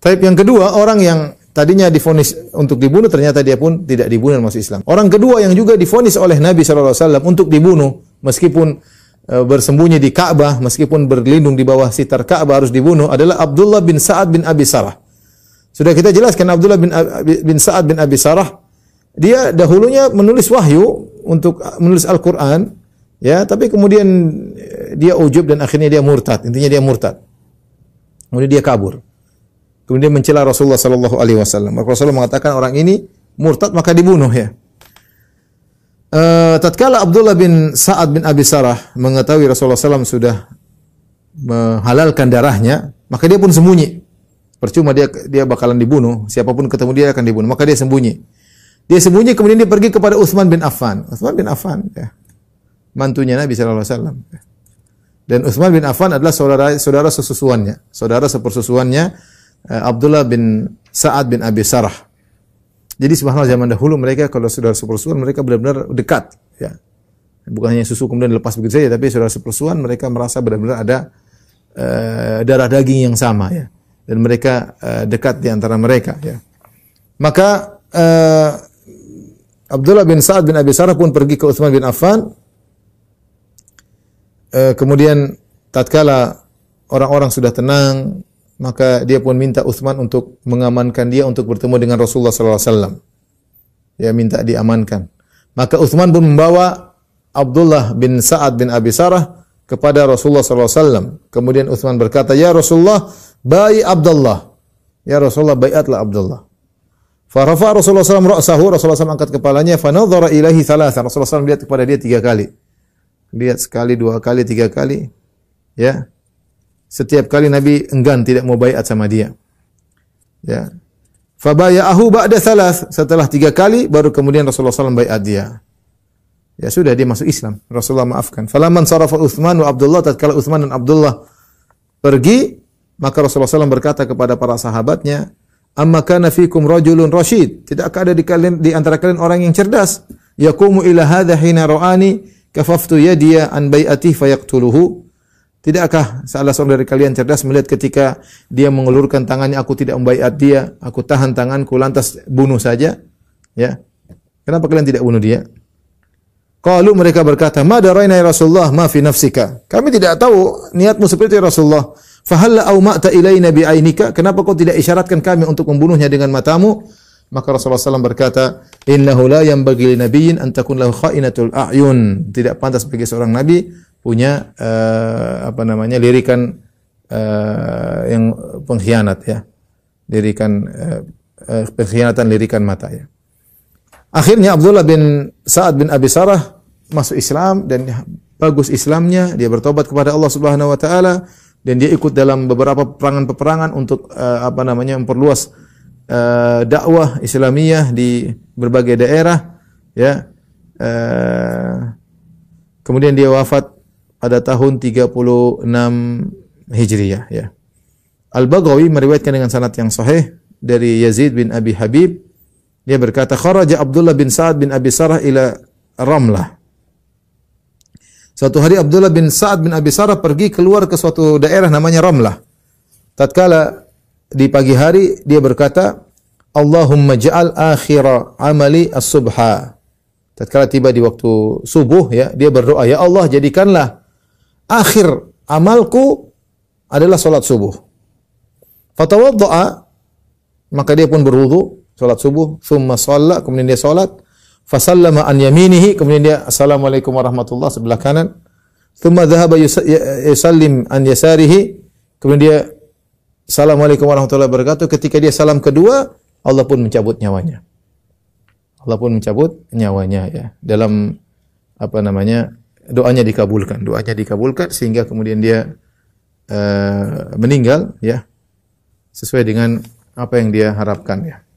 Taib yang kedua, orang yang tadinya difonis untuk dibunuh ternyata dia pun tidak dibunuh dan masuk Islam. Orang kedua yang juga difonis oleh Nabi SAW untuk dibunuh meskipun e, bersembunyi di Ka'bah, meskipun berlindung di bawah sitar Ka'bah harus dibunuh adalah Abdullah bin Sa'ad bin Abi Sarah. Sudah kita jelaskan Abdullah bin bin Sa'ad bin Abi Sarah dia dahulunya menulis wahyu untuk menulis Al-Qur'an ya, tapi kemudian e, dia ujub dan akhirnya dia murtad. Intinya dia murtad. Kemudian dia kabur kemudian mencela Rasulullah sallallahu alaihi wasallam. Rasulullah mengatakan orang ini murtad maka dibunuh ya. E, tatkala Abdullah bin Sa'ad bin Abi Sarah mengetahui Rasulullah SAW sudah menghalalkan darahnya, maka dia pun sembunyi. Percuma dia dia bakalan dibunuh, siapapun ketemu dia akan dibunuh, maka dia sembunyi. Dia sembunyi kemudian dia pergi kepada Utsman bin Affan. Utsman bin Affan ya. Mantunya Nabi sallallahu alaihi wasallam. Ya. Dan Utsman bin Affan adalah saudara saudara sesusuannya, saudara sepersusuannya Eh, Abdullah bin Sa'ad bin Abi Sarah. Jadi subhanallah zaman dahulu mereka kalau saudara sepersuan mereka benar-benar dekat ya. Bukan hanya susu kemudian lepas begitu saja tapi saudara sepersuan mereka merasa benar-benar ada uh, darah daging yang sama ya. Dan mereka uh, dekat di antara mereka ya. Maka uh, Abdullah bin Sa'ad bin Abi Sarah pun pergi ke Utsman bin Affan. Uh, kemudian tatkala orang-orang sudah tenang, maka dia pun minta Uthman untuk mengamankan dia untuk bertemu dengan Rasulullah sallallahu alaihi wasallam. Dia minta diamankan. Maka Uthman pun membawa Abdullah bin Sa'ad bin Abi Sarah kepada Rasulullah sallallahu alaihi wasallam. Kemudian Uthman berkata, "Ya Rasulullah, bayi Abdullah." Ya Rasulullah, bayatlah Abdullah. Farafa Rasulullah SAW ra'sahu, Rasulullah SAW angkat kepalanya, fanadhara ilahi thalatha. Rasulullah SAW lihat kepada dia tiga kali. Lihat sekali, dua kali, tiga kali. Ya. Setiap kali Nabi enggan tidak mau bayat sama dia. Ya. Fabaya'ahu ba'da salas. Setelah tiga kali, baru kemudian Rasulullah SAW baiat dia. Ya sudah, dia masuk Islam. Rasulullah maafkan. Falaman sarafa Uthman wa Abdullah, tatkala Uthman dan Abdullah pergi, maka Rasulullah SAW berkata kepada para sahabatnya, Amma kana fikum rajulun rasyid. Tidakkah ada di kalian di antara kalian orang yang cerdas? Yaqumu ila hadha hina ra'ani kafaftu yadiya an bai'ati fayaqtuluhu Tidakkah salah seorang dari kalian cerdas melihat ketika dia mengelurkan tangannya, aku tidak membaiat dia, aku tahan tanganku, lantas bunuh saja? Ya. Kenapa kalian tidak bunuh dia? Kalau mereka berkata, "Ma daraina ya Rasulullah, ma fi nafsika." Kami tidak tahu niatmu seperti itu ya Rasulullah. Fahalla au ma'ta ilaina bi ainika? Kenapa kau tidak isyaratkan kami untuk membunuhnya dengan matamu? Maka Rasulullah SAW berkata, Innahu la yang bagi nabiin antakun lahu kha'inatul a'yun. Tidak pantas bagi seorang nabi punya uh, apa namanya lirikan uh, yang pengkhianat ya lirikan uh, pengkhianatan lirikan mata ya akhirnya Abdullah bin Saad bin Abi Sarah masuk Islam dan bagus Islamnya dia bertobat kepada Allah Subhanahu wa taala dan dia ikut dalam beberapa peperangan-peperangan untuk uh, apa namanya memperluas uh, dakwah Islamiah di berbagai daerah ya uh, kemudian dia wafat pada tahun 36 Hijriah ya. Al-Baghawi meriwayatkan dengan sanad yang sahih dari Yazid bin Abi Habib dia berkata kharaja Abdullah bin Sa'ad bin Abi Sarah ila Ramlah Suatu hari Abdullah bin Sa'ad bin Abi Sarah pergi keluar ke suatu daerah namanya Ramlah. Tatkala di pagi hari dia berkata, "Allahumma ja'al akhira amali as-subha." Tatkala tiba di waktu subuh ya, dia berdoa, "Ya Allah, jadikanlah akhir amalku adalah sholat subuh. Fatawadda'a, maka dia pun berwudu, sholat subuh, thumma sholat, kemudian dia sholat, fasallama an yaminihi, kemudian dia assalamualaikum warahmatullahi sebelah kanan, thumma dhahaba ya, yusallim an yasarihi, kemudian dia assalamualaikum warahmatullahi wabarakatuh, ketika dia salam kedua, Allah pun mencabut nyawanya. Allah pun mencabut nyawanya ya. Dalam apa namanya doanya dikabulkan, doanya dikabulkan sehingga kemudian dia uh, meninggal ya sesuai dengan apa yang dia harapkan ya.